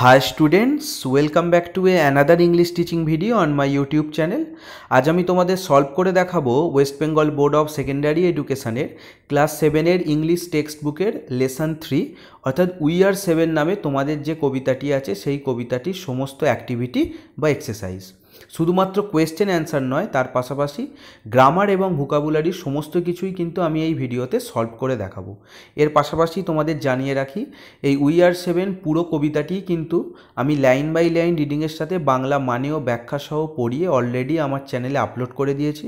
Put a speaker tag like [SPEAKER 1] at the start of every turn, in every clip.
[SPEAKER 1] high students welcome back to a another English teaching video on my YouTube channel আজ আমি তোমাদের solve করে দেখাবো West Bengal board of secondary এডুকেশানের ক্লাস সেভেনের ইংলিশ টেক্সট বুকের লেসন থ্রি অর্থাৎ উই আর সেভেন নামে তোমাদের যে কবিতাটি আছে সেই কবিতাটির সমস্ত অ্যাক্টিভিটি বা এক্সারসাইজ শুধুমাত্র কোয়েশ্চেন অ্যান্সার নয় তার পাশাপাশি গ্রামার এবং ভোকাবুলারির সমস্ত কিছুই কিন্তু আমি এই ভিডিওতে সলভ করে দেখাবো এর পাশাপাশি তোমাদের জানিয়ে রাখি এই উই আর সেভেন পুরো কবিতাটি কিন্তু আমি লাইন বাই লাইন রিডিংয়ের সাথে বাংলা মানে ও ব্যাখ্যাসহ পড়িয়ে অলরেডি আমার চ্যানেলে আপলোড করে দিয়েছি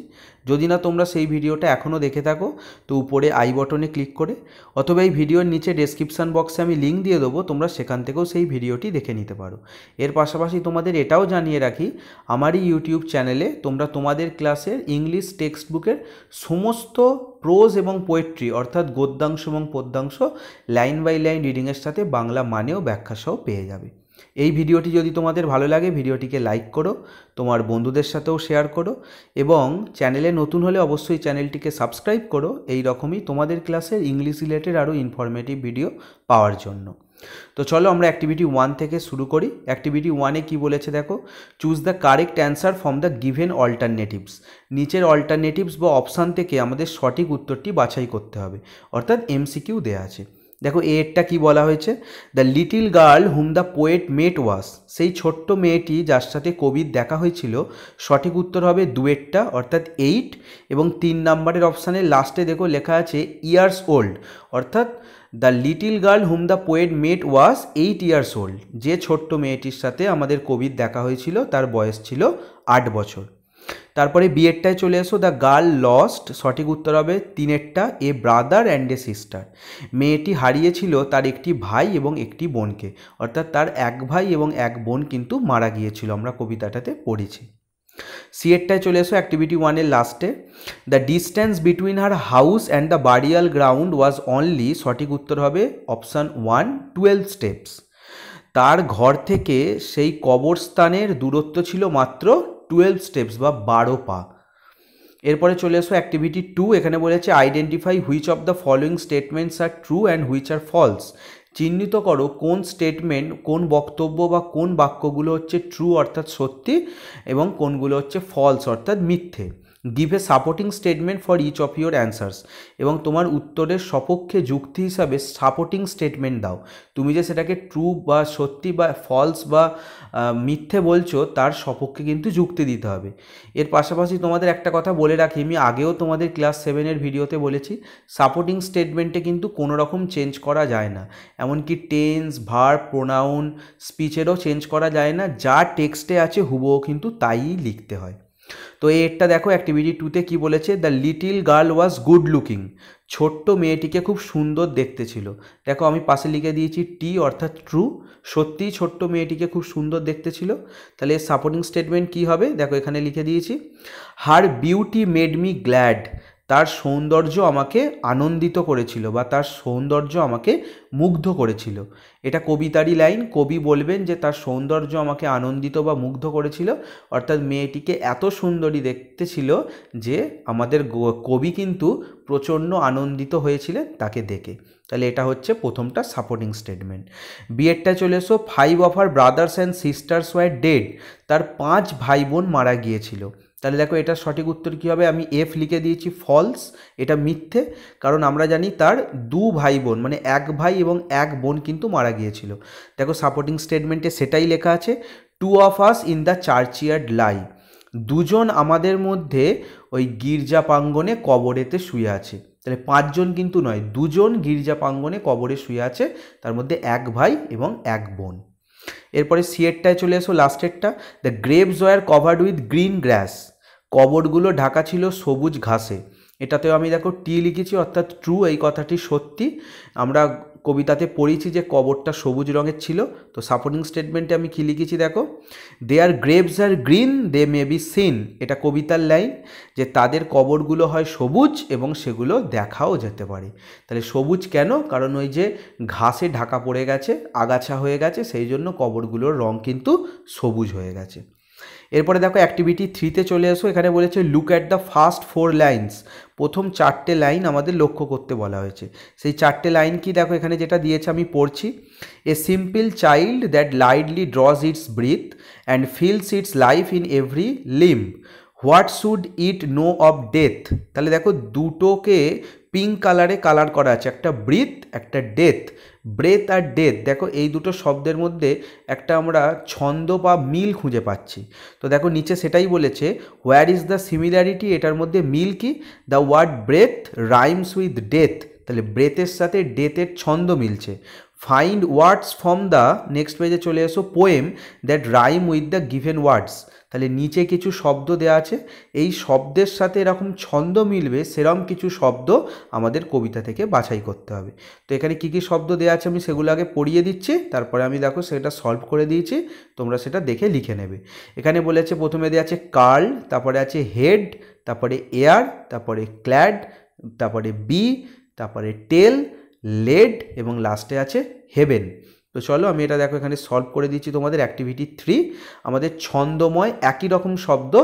[SPEAKER 1] যদি না তোমরা সেই ভিডিওটা এখনও দেখে থাকো তো উপরে আই বটনে ক্লিক করে অথবা এই ভিডিওর নিচে ডেসক্রিপশান বক্সে আমি লিঙ্ক দিয়ে দেবো তোমরা সেখান থেকেও সেই ভিডিওটি দেখে নিতে পারো এর পাশাপাশি তোমাদের এটাও জানিয়ে রাখি আমার আমারই ইউটিউব চ্যানেলে তোমরা তোমাদের ক্লাসের ইংলিশ টেক্সট বুকের সমস্ত প্রোজ এবং পোয়েট্রি অর্থাৎ গদ্যাংশ এবং পদ্যাংশ লাইন বাই লাইন রিডিংয়ের সাথে বাংলা মানেও ব্যাখ্যাসহ পেয়ে যাবে এই ভিডিওটি যদি তোমাদের ভালো লাগে ভিডিওটিকে লাইক করো তোমার বন্ধুদের সাথেও শেয়ার করো এবং চ্যানেলে নতুন হলে অবশ্যই চ্যানেলটিকে সাবস্ক্রাইব করো এই রকমই তোমাদের ক্লাসের ইংলিশ রিলেটেড আরও ইনফরমেটিভ ভিডিও পাওয়ার জন্য তো চলো আমরা অ্যাক্টিভিটি ওয়ান থেকে শুরু করি অ্যাক্টিভিটি ওয়ানে কি বলেছে দেখো choose the correct answer from the given alternatives নিচের অল্টারনেটিভস বা অপশান থেকে আমাদের সঠিক উত্তরটি বাছাই করতে হবে অর্থাৎ এমসিকিউ দেয়া আছে দেখো এরটা কি বলা হয়েছে the little girl whom the poet met was সেই ছোট্ট মেয়েটি যার সাথে কবির দেখা হয়েছিল সঠিক উত্তর হবে দুয়েরটা অর্থাৎ এইট এবং তিন নাম্বারের অপশানে লাস্টে দেখো লেখা আছে ইয়ার্স ওল্ড অর্থাৎ the little girl whom the poet met was eight years old যে ছোট্ট মেয়েটির সাথে আমাদের কবির দেখা হয়েছিল তার বয়স ছিল আট বছর তারপরে বিয়েরটায় চলে এসো দ্য গার্ল লস্ট সঠিক উত্তর হবে তিনেরটা a brother and a sister মেয়েটি হারিয়েছিল তার একটি ভাই এবং একটি বোনকে অর্থাৎ তার এক ভাই এবং এক বোন কিন্তু মারা গিয়েছিল আমরা কবিতাটাতে পড়েছি সি চলে এসো অ্যাক্টিভিটি ওয়ানের লাস্টে the distance between her house and the burial ground was only সঠিক উত্তর হবে অপশান ওয়ান টুয়েলভ স্টেপস তার ঘর থেকে সেই কবরস্থানের দূরত্ব ছিল মাত্র টুয়েলভ স্টেপস বা বারো পা এরপরে চলে এসো অ্যাক্টিভিটি টু এখানে বলেছে identify which of the following statements are true and which are false চিহ্নিত করো কোন স্টেটমেন্ট কোন বক্তব্য বা কোন বাক্যগুলো হচ্ছে ট্রু অর্থাৎ সত্যি এবং কোনগুলো হচ্ছে ফলস অর্থাৎ মিথ্যে give a supporting statement for each of your answers এবং তোমার উত্তরের সপক্ষে যুক্তি হিসাবে সাপোর্টিং স্টেটমেন্ট দাও তুমি যে সেটাকে ট্রু বা সত্যি বা ফলস বা মিথ্যে বলছো তার সপক্ষে কিন্তু যুক্তি দিতে হবে এর পাশাপাশি তোমাদের একটা কথা বলে রাখি আমি আগেও তোমাদের ক্লাস সেভেনের ভিডিওতে বলেছি সাপোর্টিং স্টেটমেন্টে কিন্তু কোনো রকম চেঞ্জ করা যায় না এমনকি টেন্স ভার প্রোনাউন স্পিচেরও চেঞ্জ করা যায় না যা টেক্সটে আছে হুবহু কিন্তু তাই লিখতে হয় তো এরটা দেখো অ্যাক্টিভিটি টুতে কি বলেছে the little girl was good looking ছোট্ট মেয়েটিকে খুব সুন্দর দেখতে ছিল দেখো আমি পাশে লিখে দিয়েছি টি অর্থাৎ ট্রু সত্যিই ছোট্ট মেয়েটিকে খুব সুন্দর দেখতে ছিল তাহলে সাপোর্টিং স্টেটমেন্ট কি হবে দেখো এখানে লিখে দিয়েছি her beauty made me glad তার সৌন্দর্য আমাকে আনন্দিত করেছিল বা তার সৌন্দর্য আমাকে মুগ্ধ করেছিল এটা কবিতারই লাইন কবি বলবেন যে তার সৌন্দর্য আমাকে আনন্দিত বা মুগ্ধ করেছিল অর্থাৎ মেয়েটিকে এত সুন্দরী দেখতে ছিল যে আমাদের কবি কিন্তু প্রচণ্ড আনন্দিত হয়েছিলেন তাকে দেখে তাহলে এটা হচ্ছে প্রথমটা সাপোর্টিং স্টেটমেন্ট বিয়েরটা চলে এসো five of our brothers and sisters were dead তার পাঁচ ভাই বোন মারা গিয়েছিল তাহলে দেখো এটা সঠিক উত্তর কি হবে আমি এফ লিখে দিয়েছি ফলস এটা মিথ্যে কারণ আমরা জানি তার দু ভাই বোন মানে এক ভাই এবং এক বোন কিন্তু মারা গিয়েছিল দেখো সাপোর্টিং স্টেটমেন্টে সেটাই লেখা আছে two of us in the churchyard lie দুজন আমাদের মধ্যে ওই গির্জা প্রাঙ্গনে কবরেতে শুয়ে আছে তাহলে পাঁচজন কিন্তু নয় দুজন গির্জা প্রাঙ্গনে কবরে শুয়ে আছে তার মধ্যে এক ভাই এবং এক বোন এরপরে সিয়েরটায় চলে এসো লাস্টেরটা the graves were covered with green grass কবরগুলো ঢাকা ছিল সবুজ ঘাসে এটাতেও আমি দেখো টি লিখেছি অর্থাৎ ট্রু এই কথাটি সত্যি আমরা কবিতাতে পড়েছি যে কবরটা সবুজ রঙের ছিল তো সাপোর্টিং স্টেটমেন্টে আমি কী লিখেছি দেখো they are graves are green they may be seen এটা কবিতার লাইন যে তাদের কবরগুলো হয় সবুজ এবং সেগুলো দেখাও যেতে পারে তাহলে সবুজ কেন কারণ ওই যে ঘাসে ঢাকা পড়ে গেছে আগাছা হয়ে গেছে সেই জন্য কবরগুলোর রং কিন্তু সবুজ হয়ে গেছে এরপরে দেখো অ্যাক্টিভিটি থ্রিতে চলে আসো এখানে বলেছে look at the first four lines প্রথম চারটে লাইন আমাদের লক্ষ্য করতে বলা হয়েছে সেই চারটে লাইন কি দেখো এখানে যেটা দিয়েছে আমি পড়ছি a simple child that lightly draws its breath and feels its life in every limb what should it know of death তাহলে দেখো দুটোকে পিঙ্ক কালারে কালার করা আছে একটা ব্রিথ একটা ডেথ ব্রেথ আর ডেথ দেখো এই দুটো শব্দের মধ্যে একটা আমরা ছন্দ বা মিল খুঁজে পাচ্ছি তো দেখো নিচে সেটাই বলেছে হোয়ার ইজ দ্য সিমিলারিটি এটার মধ্যে মিল কি the word breath rhymes with death তাহলে ব্রেথের সাথে ডেথের ছন্দ মিলছে find words from the next পেজে চলে এসো poem that rhyme with the given words তাহলে নিচে কিছু শব্দ দেওয়া আছে এই শব্দের সাথে এরকম ছন্দ মিলবে সেরম কিছু শব্দ আমাদের কবিতা থেকে বাছাই করতে হবে তো এখানে কি কি শব্দ দেওয়া আছে আমি সেগুলো আগে পড়িয়ে দিচ্ছি তারপরে আমি দেখো সেটা সলভ করে দিয়েছি তোমরা সেটা দেখে লিখে নেবে এখানে বলেছে প্রথমে দেওয়া আছে কার্ল তারপরে আছে হেড তারপরে এয়ার তারপরে ক্ল্যাড তারপরে বি তারপরে টেল লেড এবং লাস্টে আছে হেভেন তো চলো আমি এটা দেখো এখানে সলভ করে দিচ্ছি তোমাদের অ্যাক্টিভিটি থ্রি আমাদের ছন্দময় একই রকম শব্দ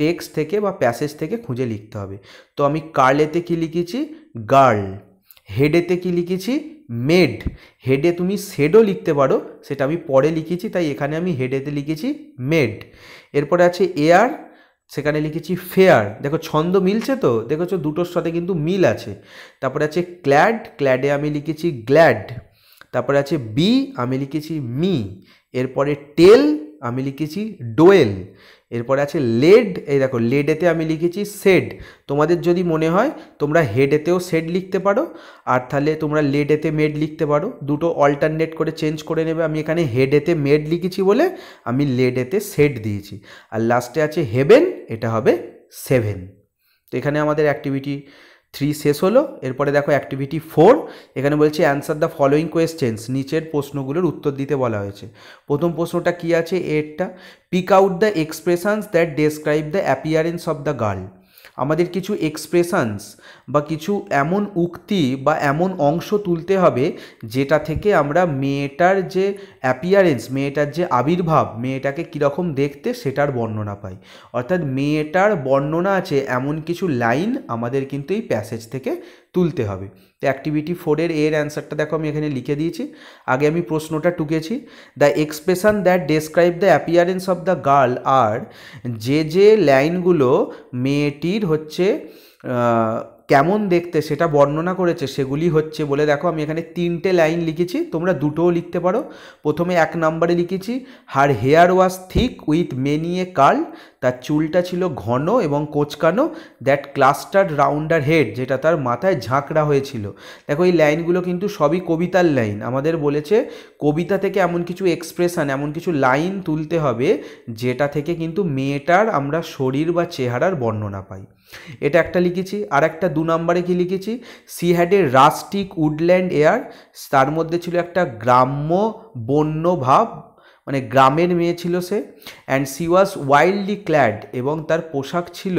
[SPEAKER 1] টেক্সট থেকে বা প্যাসেজ থেকে খুঁজে লিখতে হবে তো আমি কার্লেতে কি লিখেছি গার্ল হেডেতে কি লিখেছি মেড হেডে তুমি সেডও লিখতে পারো সেটা আমি পরে লিখেছি তাই এখানে আমি হেডেতে লিখেছি মেড এরপরে আছে এয়ার সেখানে লিখেছি ফেয়ার দেখো ছন্দ মিলছে তো দেখেছো দুটোর সাথে কিন্তু মিল আছে তারপরে আছে ক্ল্যাড ক্ল্যাডে আমি লিখেছি গ্ল্যাড তারপরে আছে বি আমি লিখেছি মি এরপরে টেল আমি লিখেছি ডোয়েল এরপরে আছে লেড এই দেখো লেডেতে আমি লিখেছি সেড তোমাদের যদি মনে হয় তোমরা হেডেতেও সেড লিখতে পারো আর তাহলে তোমরা লেডেতে মেড লিখতে পারো দুটো অল্টারনেট করে চেঞ্জ করে নেবে আমি এখানে হেডেতে মেড লিখেছি বলে আমি লেডেতে সেড দিয়েছি আর লাস্টে আছে হেভেন এটা হবে সেভেন তো এখানে আমাদের অ্যাক্টিভিটি থ্রি শেষ হলো এরপরে দেখো অ্যাক্টিভিটি ফোর এখানে বলছে অ্যান্সার দ্য ফলোয়িং কোয়েশ্চেন্স নিচের প্রশ্নগুলোর উত্তর দিতে বলা হয়েছে প্রথম প্রশ্নটা কি আছে এরটা pick out the expressions that describe the appearance of the girl আমাদের কিছু এক্সপ্রেশনস বা কিছু এমন উক্তি বা এমন অংশ তুলতে হবে যেটা থেকে আমরা মেয়েটার যে অ্যাপিয়ারেন্স মেয়েটার যে আবির্ভাব মেয়েটাকে কীরকম দেখতে সেটার বর্ণনা পাই অর্থাৎ মেয়েটার বর্ণনা আছে এমন কিছু লাইন আমাদের কিন্তু এই প্যাসেজ থেকে তুলতে হবে তো অ্যাক্টিভিটি ফোরের এর অ্যান্সারটা দেখো আমি এখানে লিখে দিয়েছি আগে আমি প্রশ্নটা টুকেছি the expression that describe the appearance of the girl আর যে যে লাইনগুলো মেয়েটির হচ্ছে কেমন দেখতে সেটা বর্ণনা করেছে সেগুলি হচ্ছে বলে দেখো আমি এখানে তিনটে লাইন লিখেছি তোমরা দুটোও লিখতে পারো প্রথমে এক নম্বরে লিখেছি her hair was thick with many a curl তার চুলটা ছিল ঘন এবং কোচকানো দ্যাট ক্লাস্টার্ড রাউন্ডার হেড যেটা তার মাথায় ঝাঁকড়া হয়েছিল দেখো এই লাইনগুলো কিন্তু সবই কবিতার লাইন আমাদের বলেছে কবিতা থেকে এমন কিছু এক্সপ্রেশন এমন কিছু লাইন তুলতে হবে যেটা থেকে কিন্তু মেয়েটার আমরা শরীর বা চেহারার বর্ণনা পাই এটা একটা লিখেছি আর একটা দু নম্বরে কি লিখেছি she had a rustic woodland air তার মধ্যে ছিল একটা গ্রাম্য বন্য ভাব মানে গ্রামের মেয়ে ছিল সে and she was wildly clad এবং তার পোশাক ছিল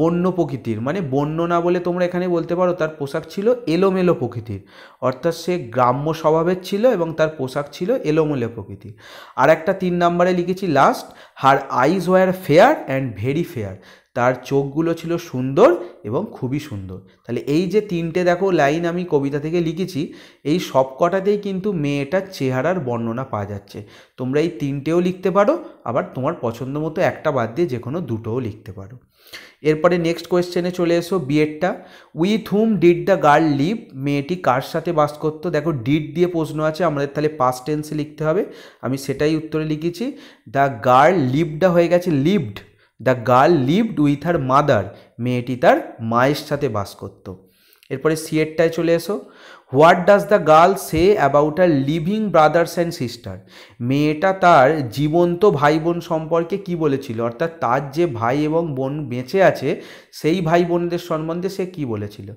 [SPEAKER 1] বন্য প্রকৃতির মানে বন্য না বলে তোমরা এখানে বলতে পারো তার পোশাক ছিল এলোমেলো প্রকৃতির অর্থাৎ সে গ্রাম্য স্বভাবের ছিল এবং তার পোশাক ছিল এলোমেলো প্রকৃতির আর একটা তিন নম্বরে লিখেছি last her eyes were fair and very fair তার চোখগুলো ছিল সুন্দর এবং খুবই সুন্দর তাহলে এই যে তিনটে দেখো লাইন আমি কবিতা থেকে লিখেছি এই সব কটাতেই কিন্তু মেয়েটার চেহারার বর্ণনা পাওয়া যাচ্ছে তোমরা এই তিনটেও লিখতে পারো আবার তোমার পছন্দ মতো একটা বাদ দিয়ে যে কোনো দুটোও লিখতে পারো এরপরে নেক্সট কোয়েশ্চেনে চলে এসো বিয়েডটা with whom did the girl live মেয়েটি কার সাথে বাস করতো দেখো ডিড দিয়ে প্রশ্ন আছে আমাদের তাহলে পাস্ট টেন্সে লিখতে হবে আমি সেটাই উত্তরে লিখেছি দ্য গার্ল লিভডা হয়ে গেছে lived the girl lived with her mother মেয়েটি তার মায়ের সাথে বাস করত এরপরে সিয়েটটায় চলে এসো what does the girl say about her living brothers and sister মেয়েটা তার জীবন্ত ভাই বোন সম্পর্কে কি বলেছিল অর্থাৎ তার যে ভাই এবং বোন বেঁচে আছে সেই ভাই বোনদের সম্বন্ধে সে কি বলেছিল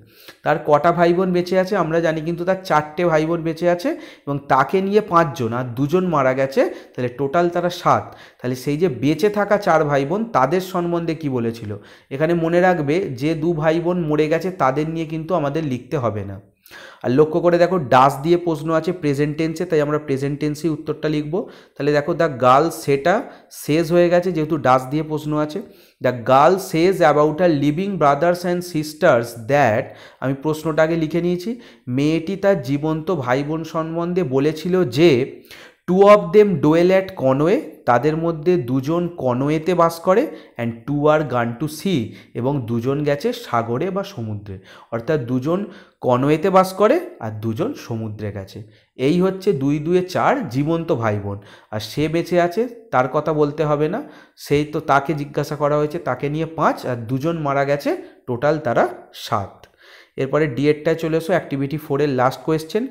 [SPEAKER 1] তার কটা ভাই বোন বেঁচে আছে আমরা জানি কিন্তু তার চারটে ভাই বোন বেঁচে আছে এবং তাকে নিয়ে পাঁচজন আর দুজন মারা গেছে তাহলে টোটাল তারা সাত তাহলে সেই যে বেঁচে থাকা চার ভাই বোন তাদের সম্বন্ধে কি বলেছিল এখানে মনে রাখবে যে দু ভাই বোন মরে গেছে তাদের নিয়ে কিন্তু আমাদের লিখতে হবে না আর লক্ষ্য করে দেখো ডাস দিয়ে প্রশ্ন আছে প্রেজেন্ট টেন্সে তাই আমরা প্রেজেন্ট টেন্সেই উত্তরটা লিখব তাহলে দেখো দ্য গার্ল সেটা শেষ হয়ে গেছে যেহেতু ডাস দিয়ে প্রশ্ন আছে the girl says about her living brothers and sisters that আমি প্রশ্নটা আগে লিখে নিয়েছি মেয়েটি তার জীবন্ত ভাই বোন সম্বন্ধে বলেছিল যে two of them dwell at Conway তাদের মধ্যে দুজন কনওয়েতে বাস করে অ্যান্ড টু আর গান টু সি এবং দুজন গেছে সাগরে বা সমুদ্রে অর্থাৎ দুজন কনওয়েতে বাস করে আর দুজন সমুদ্রে গেছে এই হচ্ছে দুই দুয়ে চার জীবন্ত ভাই বোন আর সে বেঁচে আছে তার কথা বলতে হবে না সেই তো তাকে জিজ্ঞাসা করা হয়েছে তাকে নিয়ে পাঁচ আর দুজন মারা গেছে টোটাল তারা সাত এরপরে ডিএডটায় চলে এসো অ্যাক্টিভিটি ফোরের last question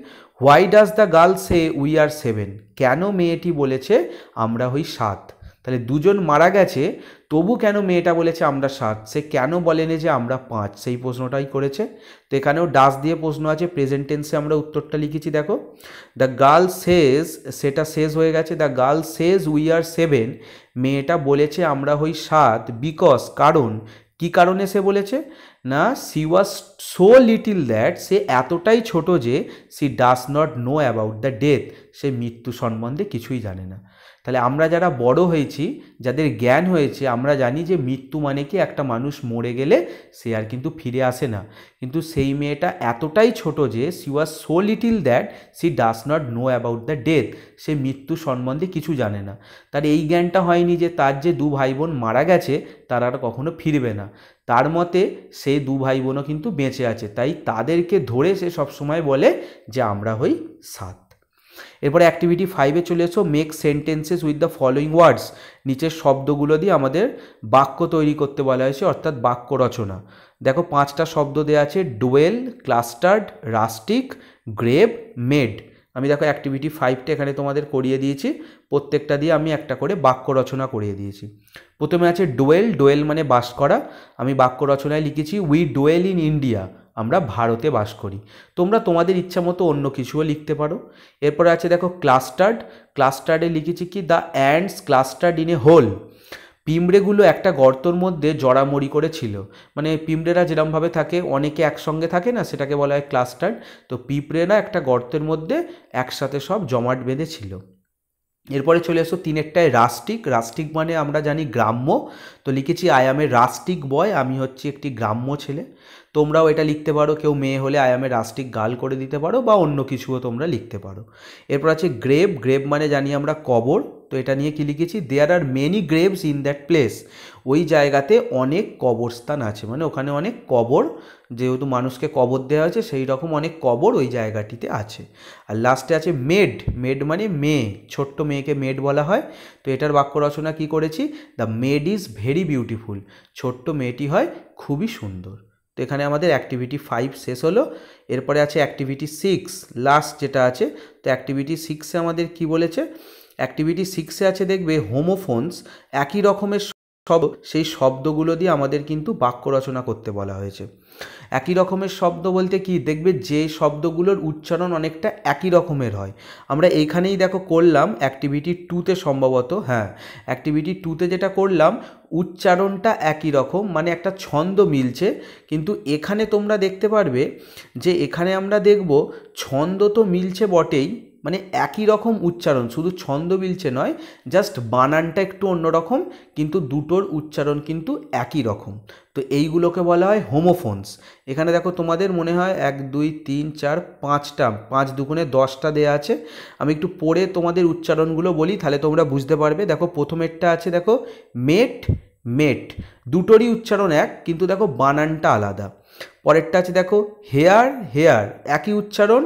[SPEAKER 1] why does the girl say we are seven কেন মেয়েটি বলেছে আমরা হই সাত তাহলে দুজন মারা গেছে তবু কেন মেয়েটা বলেছে আমরা সাত সে কেন বলেনি যে আমরা পাঁচ সেই প্রশ্নটাই করেছে তো এখানেও ডাস দিয়ে প্রশ্ন আছে প্রেজেন্টেন্সে আমরা উত্তরটা লিখেছি দেখো দ্য গার্ল সেজ সেটা শেষ হয়ে গেছে the girl says we are seven মেয়েটা বলেছে আমরা হই সাত বিকজ কারণ কি কারণে সে বলেছে না she was so little that সে এতটাই ছোট যে she does not know about the death সে মৃত্যু সম্বন্ধে কিছুই জানে না তাহলে আমরা যারা বড় হয়েছি যাদের জ্ঞান হয়েছে আমরা জানি যে মৃত্যু মানে কি একটা মানুষ মরে গেলে সে আর কিন্তু ফিরে আসে না কিন্তু সেই মেয়েটা এতটাই ছোট যে she was so little that she does not know about the death সে মৃত্যু সম্বন্ধে কিছু জানে না তার এই জ্ঞানটা হয়নি যে তার যে দু ভাই বোন মারা গেছে তারা আর কখনো ফিরবে না তার মতে সে দু ভাই বোনও কিন্তু বেঁচে আছে তাই তাদেরকে ধরে সে সবসময় বলে যে আমরা হই সাত এরপরে অ্যাক্টিভিটি ফাইভে চলে এসো make sentences with the following words নিচের শব্দগুলো দিয়ে আমাদের বাক্য তৈরি করতে বলা হয়েছে অর্থাৎ বাক্য রচনা দেখো পাঁচটা শব্দ দেওয়া আছে dwell clustered rustic grave maid আমি দেখো অ্যাক্টিভিটি ফাইভটা এখানে তোমাদের করিয়ে দিয়েছি প্রত্যেকটা দিয়ে আমি একটা করে বাক্য রচনা করিয়ে দিয়েছি প্রথমে আছে ডোয়েল ডোয়েল মানে বাস করা আমি বাক্য রচনায় লিখেছি উই ডোয়েল ইন ইন্ডিয়া আমরা ভারতে বাস করি তোমরা তোমাদের ইচ্ছা মতো অন্য কিছুও লিখতে পারো এরপরে আছে দেখো ক্লাস্টার্ড ক্লাস্টার্ডে লিখেছি কি the ants clustered in a hole পিমড়েগুলো একটা গর্তর মধ্যে জড়ামড়ি করে ছিল মানে পিমড়েরা যেরমভাবে থাকে অনেকে একসঙ্গে থাকে না সেটাকে বলা হয় ক্লাস্টার্ড তো পিঁপড়েরা একটা গর্তের মধ্যে একসাথে সব জমাট বেঁধেছিল এরপরে চলে এসো তিনেরটায় রাস্টিক রাস্টিক মানে আমরা জানি গ্রাম্য তো লিখেছি আই আমের রাস্টিক বয় আমি হচ্ছি একটি গ্রাম্য ছেলে তোমরাও এটা লিখতে পারো কেউ মেয়ে হলে আই আমের রাস্টিক গাল করে দিতে পারো বা অন্য কিছুও তোমরা লিখতে পারো এরপর আছে গ্রেভ গ্রেভ মানে জানি আমরা কবর তো এটা নিয়ে কী লিখেছি there are many graves in that place ওই জায়গাতে অনেক কবরস্থান আছে মানে ওখানে অনেক কবর যেহেতু মানুষকে কবর দেওয়া হয়েছে সেই রকম অনেক কবর ওই জায়গাটিতে আছে আর লাস্টে আছে মেড মেড মানে মেয়ে ছোট্ট মেয়েকে মেড বলা হয় তো এটার বাক্য রচনা কী করেছি the maid is very beautiful ছোট্ট মেয়েটি হয় খুবই সুন্দর তো এখানে আমাদের অ্যাক্টিভিটি ফাইভ শেষ হলো এরপরে আছে অ্যাক্টিভিটি সিক্স লাস্ট যেটা আছে তো অ্যাক্টিভিটি সিক্সে আমাদের কি বলেছে অ্যাক্টিভিটি সিক্সে আছে দেখবে হোমোফোনস একই রকমের শব্দ সেই শব্দগুলো দিয়ে আমাদের কিন্তু বাক্য রচনা করতে বলা হয়েছে একই রকমের শব্দ বলতে কি দেখবে যে শব্দগুলোর উচ্চারণ অনেকটা একই রকমের হয় আমরা এখানেই দেখো করলাম অ্যাক্টিভিটি টুতে সম্ভবত হ্যাঁ অ্যাক্টিভিটি টুতে যেটা করলাম উচ্চারণটা একই রকম মানে একটা ছন্দ মিলছে কিন্তু এখানে তোমরা দেখতে পারবে যে এখানে আমরা দেখব ছন্দ তো মিলছে বটেই মানে একই রকম উচ্চারণ শুধু ছন্দ মিলছে নয় জাস্ট বানানটা একটু অন্যরকম কিন্তু দুটোর উচ্চারণ কিন্তু একই রকম তো এইগুলোকে বলা হয় হোমোফোনস এখানে দেখো তোমাদের মনে হয় এক দুই তিন চার পাঁচটা পাঁচ দুগুণে দশটা দেয়া আছে আমি একটু পড়ে তোমাদের উচ্চারণগুলো বলি তাহলে তোমরা বুঝতে পারবে দেখো প্রথমেরটা আছে দেখো মেট মেট দুটোরই উচ্চারণ এক কিন্তু দেখো বানানটা আলাদা পরেরটা আছে দেখো হেয়ার হেয়ার একই উচ্চারণ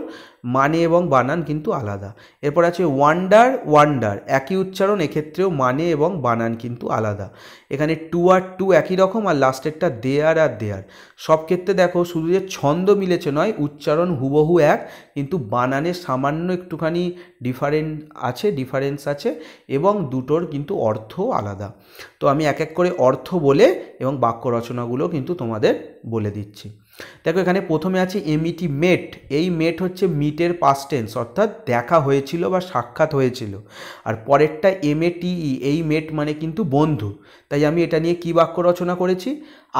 [SPEAKER 1] মানে এবং বানান কিন্তু আলাদা এরপর আছে ওয়ান্ডার ওয়ান্ডার একই উচ্চারণ এক্ষেত্রেও মানে এবং বানান কিন্তু আলাদা এখানে টু আর টু একই রকম আর লাস্টেরটা দেয়ার আর দেয়ার সব ক্ষেত্রে দেখো শুধু যে ছন্দ মিলেছে নয় উচ্চারণ হুবহু এক কিন্তু বানানে সামান্য একটুখানি ডিফারেন্ট আছে ডিফারেন্স আছে এবং দুটোর কিন্তু অর্থ আলাদা তো আমি এক এক করে অর্থ বলে এবং বাক্য রচনাগুলো কিন্তু তোমাদের বলে দিচ্ছি দেখো এখানে প্রথমে আছে এমইটি মেট e এই মেট হচ্ছে মিটের পাস্টেন্স অর্থাৎ দেখা হয়েছিল বা সাক্ষাৎ হয়েছিল আর পরেরটা এমএটিই e e, এই মেট মানে কিন্তু বন্ধু তাই আমি এটা নিয়ে কী বাক্য রচনা করেছি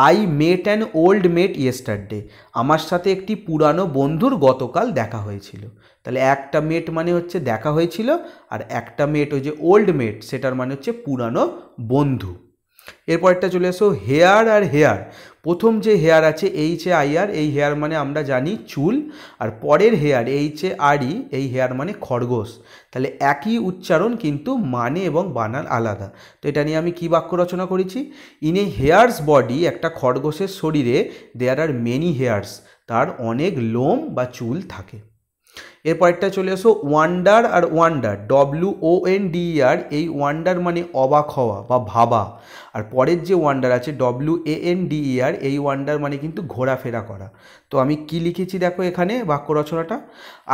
[SPEAKER 1] I met an old maid yesterday আমার সাথে একটি পুরানো বন্ধুর গতকাল দেখা হয়েছিল তাহলে একটা মেট মানে হচ্ছে দেখা হয়েছিল আর একটা মেট ওই যে ওল্ড মেট সেটার মানে হচ্ছে পুরানো বন্ধু এরপরটা চলে আসো হেয়ার আর হেয়ার প্রথম যে হেয়ার আছে এইচ এ আইআর এই হেয়ার মানে আমরা জানি চুল আর পরের হেয়ার এইচ এ আরই এই হেয়ার মানে খরগোশ তাহলে একই উচ্চারণ কিন্তু মানে এবং বানান আলাদা তো এটা নিয়ে আমি কি বাক্য রচনা করেছি ইন এ হেয়ার্স বডি একটা খরগোশের শরীরে দেয়ার আর মেনি হেয়ার্স তার অনেক লোম বা চুল থাকে এরপরেরটা চলে আসো ওয়ান্ডার আর wonder W O N D E R wonder মানে অবাক হওয়া বা ভাবা আর পরের যে ওয়ান্ডার আছে W A N D E R wonder মানে কিন্তু ঘোরাফেরা করা তো আমি কি লিখেছি দেখো এখানে বাক্য রচনাটা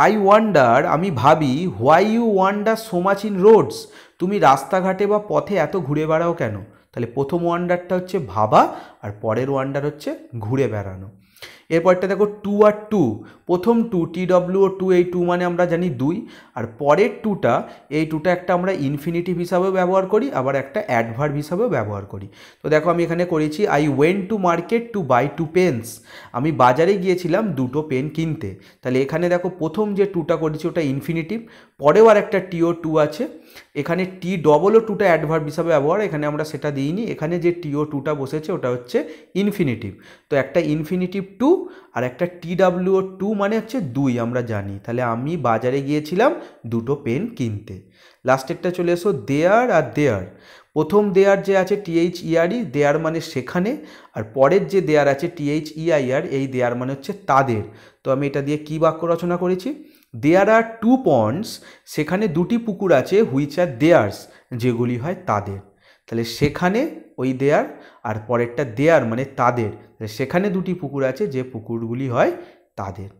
[SPEAKER 1] আই ওয়ান্ডার আমি ভাবি why you wander so much in roads তুমি রাস্তাঘাটে বা পথে এত ঘুরে বেড়াও কেন তাহলে প্রথম ওয়ান্ডারটা হচ্ছে ভাবা আর পরের ওয়ান্ডার হচ্ছে ঘুরে বেড়ানো এরপরটা দেখো টু আর টু প্রথম two T W O two এই টু মানে আমরা জানি দুই আর পরের টুটা এই টুটা একটা আমরা ইনফিনিটিভ হিসাবেও ব্যবহার করি আবার একটা অ্যাডভার্ব হিসাবেও ব্যবহার করি তো দেখো আমি এখানে করেছি I went to market to buy two pens আমি বাজারে গিয়েছিলাম দুটো পেন কিনতে তাহলে এখানে দেখো প্রথম যে টুটা করেছি ওটা ইনফিনিটিভ পরেও আর একটা টিও টু আছে এখানে টি ডবলও টুটা অ্যাডভার্ভ হিসাবে ব্যবহার এখানে আমরা সেটা দিইনি এখানে যে টিও টুটা বসেছে ওটা হচ্ছে ইনফিনিটিভ তো একটা ইনফিনিটিভ টু আর একটা টি ডাব্লিউ টু মানে হচ্ছে দুই আমরা জানি তাহলে আমি বাজারে গিয়েছিলাম দুটো পেন কিনতে লাস্টেরটা চলে এসো দেয়ার আর দেয়ার প্রথম দেয়ার যে আছে টিএইচ ইয়ারই দেয়ার মানে সেখানে আর পরের যে দেয়ার আছে টিএইচ ইআইআর এই দেয়ার মানে হচ্ছে তাদের তো আমি এটা দিয়ে কী বাক্য রচনা করেছি দেয়ার আর টু পন্ডস সেখানে দুটি পুকুর আছে হুইচ আর দেয়ার্স যেগুলি হয় তাদের তাহলে সেখানে ওই দেয়ার আর পরেরটা দেয়ার মানে তাদের সেখানে দুটি পুকুর আছে যে পুকুরগুলি হয় তাদের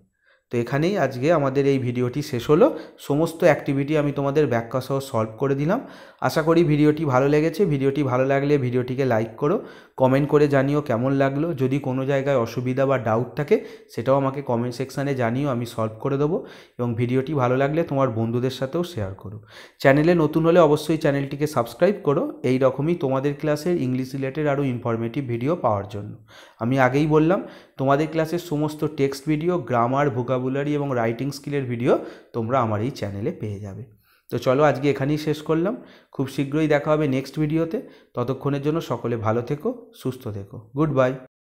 [SPEAKER 1] তো এখানেই আজকে আমাদের এই ভিডিওটি শেষ হলো সমস্ত অ্যাক্টিভিটি আমি তোমাদের ব্যাখ্যা সহ সলভ করে দিলাম আশা করি ভিডিওটি ভালো লেগেছে ভিডিওটি ভালো লাগলে ভিডিওটিকে লাইক করো কমেন্ট করে জানিও কেমন লাগলো যদি কোনো জায়গায় অসুবিধা বা ডাউট থাকে সেটাও আমাকে কমেন্ট সেকশানে জানিও আমি সলভ করে দেবো এবং ভিডিওটি ভালো লাগলে তোমার বন্ধুদের সাথেও শেয়ার করো চ্যানেলে নতুন হলে অবশ্যই চ্যানেলটিকে সাবস্ক্রাইব করো এই রকমই তোমাদের ক্লাসের ইংলিশ রিলেটেড আরও ইনফরমেটিভ ভিডিও পাওয়ার জন্য আমি আগেই বললাম তোমাদের ক্লাসের সমস্ত টেক্সট ভিডিও গ্রামার ভোকাবুলারি এবং রাইটিং স্কিলের ভিডিও তোমরা আমার এই চ্যানেলে পেয়ে যাবে তো চলো আজকে এখানেই শেষ করলাম খুব শীঘ্রই দেখা হবে নেক্সট ভিডিওতে ততক্ষণের জন্য সকলে ভালো থেকো সুস্থ থেকো গুড বাই